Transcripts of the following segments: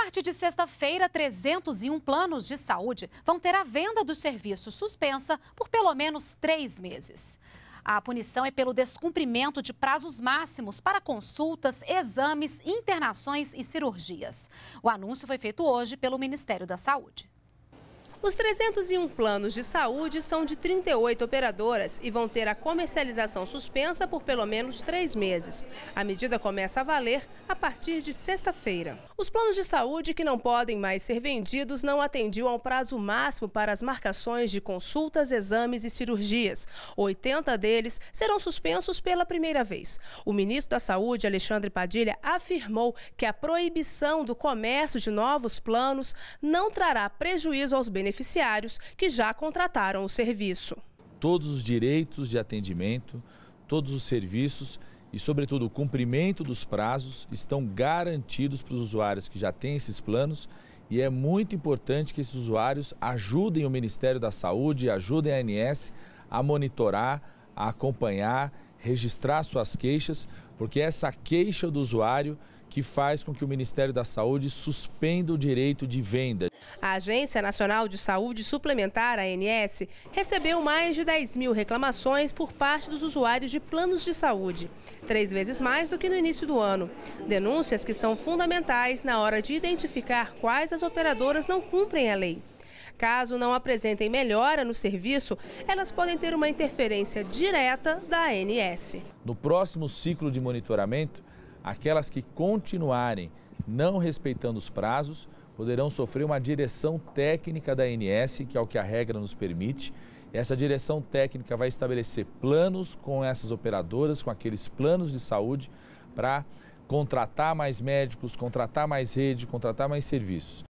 partir de sexta-feira, 301 planos de saúde vão ter a venda dos serviços suspensa por pelo menos três meses. A punição é pelo descumprimento de prazos máximos para consultas, exames, internações e cirurgias. O anúncio foi feito hoje pelo Ministério da Saúde. Os 301 planos de saúde são de 38 operadoras e vão ter a comercialização suspensa por pelo menos três meses. A medida começa a valer a partir de sexta-feira. Os planos de saúde que não podem mais ser vendidos não atendiam ao prazo máximo para as marcações de consultas, exames e cirurgias. 80 deles serão suspensos pela primeira vez. O ministro da Saúde, Alexandre Padilha, afirmou que a proibição do comércio de novos planos não trará prejuízo aos benefícios beneficiários que já contrataram o serviço. Todos os direitos de atendimento, todos os serviços e, sobretudo, o cumprimento dos prazos estão garantidos para os usuários que já têm esses planos. E é muito importante que esses usuários ajudem o Ministério da Saúde, ajudem a ANS a monitorar, a acompanhar, registrar suas queixas, porque essa queixa do usuário que faz com que o Ministério da Saúde suspenda o direito de venda. A Agência Nacional de Saúde Suplementar, ANS, recebeu mais de 10 mil reclamações por parte dos usuários de planos de saúde, três vezes mais do que no início do ano. Denúncias que são fundamentais na hora de identificar quais as operadoras não cumprem a lei. Caso não apresentem melhora no serviço, elas podem ter uma interferência direta da ANS. No próximo ciclo de monitoramento, Aquelas que continuarem não respeitando os prazos poderão sofrer uma direção técnica da ANS, que é o que a regra nos permite. Essa direção técnica vai estabelecer planos com essas operadoras, com aqueles planos de saúde, para contratar mais médicos, contratar mais rede, contratar mais serviços.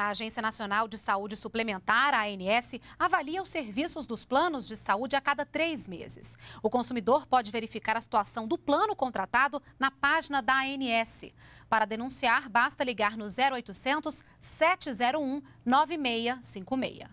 A Agência Nacional de Saúde Suplementar, a ANS, avalia os serviços dos planos de saúde a cada três meses. O consumidor pode verificar a situação do plano contratado na página da ANS. Para denunciar, basta ligar no 0800 701 9656.